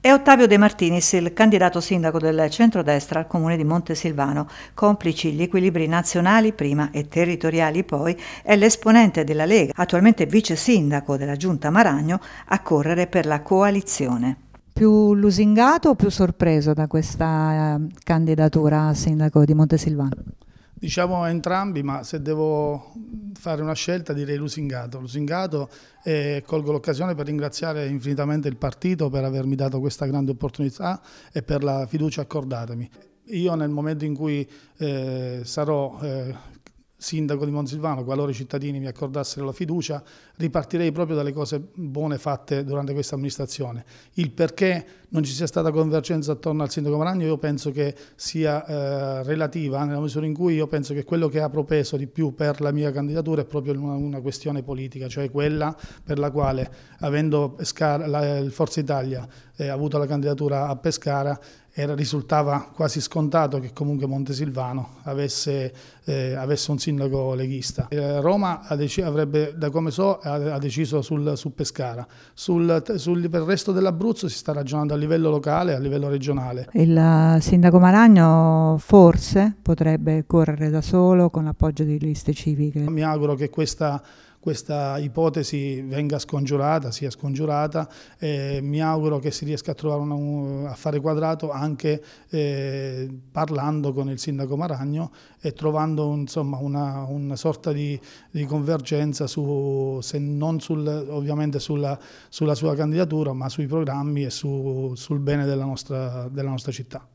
È Ottavio De Martinis, il candidato sindaco del centrodestra al comune di Montesilvano. Complici gli equilibri nazionali prima e territoriali poi, è l'esponente della Lega, attualmente vice sindaco della giunta Maragno, a correre per la coalizione. Più lusingato o più sorpreso da questa eh, candidatura a sindaco di Montesilvano? Diciamo entrambi, ma se devo fare una scelta direi lusingato. Lusingato e colgo l'occasione per ringraziare infinitamente il partito per avermi dato questa grande opportunità e per la fiducia accordatemi. Io nel momento in cui eh, sarò eh, sindaco di Monsilvano, qualora i cittadini mi accordassero la fiducia, ripartirei proprio dalle cose buone fatte durante questa amministrazione. Il perché non ci sia stata convergenza attorno al sindaco Maragno io penso che sia eh, relativa, nella misura in cui io penso che quello che ha propeso di più per la mia candidatura è proprio una, una questione politica, cioè quella per la quale, avendo Pescara, la, il Forza Italia eh, avuto la candidatura a Pescara, era, risultava quasi scontato che comunque Montesilvano avesse, eh, avesse un sindaco leghista. Eh, Roma avrebbe, da come so, ha, ha deciso sul, su Pescara. Sul, sul, per il resto dell'Abruzzo si sta ragionando a livello locale e a livello regionale. Il eh, sindaco Maragno forse potrebbe correre da solo con l'appoggio di liste civiche. Mi auguro che questa questa ipotesi venga scongiurata, sia scongiurata, eh, mi auguro che si riesca a trovare una, a fare quadrato anche eh, parlando con il sindaco Maragno e trovando insomma, una, una, sorta di, di convergenza su, se non sul, ovviamente sulla, sulla, sua candidatura ma sui programmi e su, sul bene della nostra, della nostra città.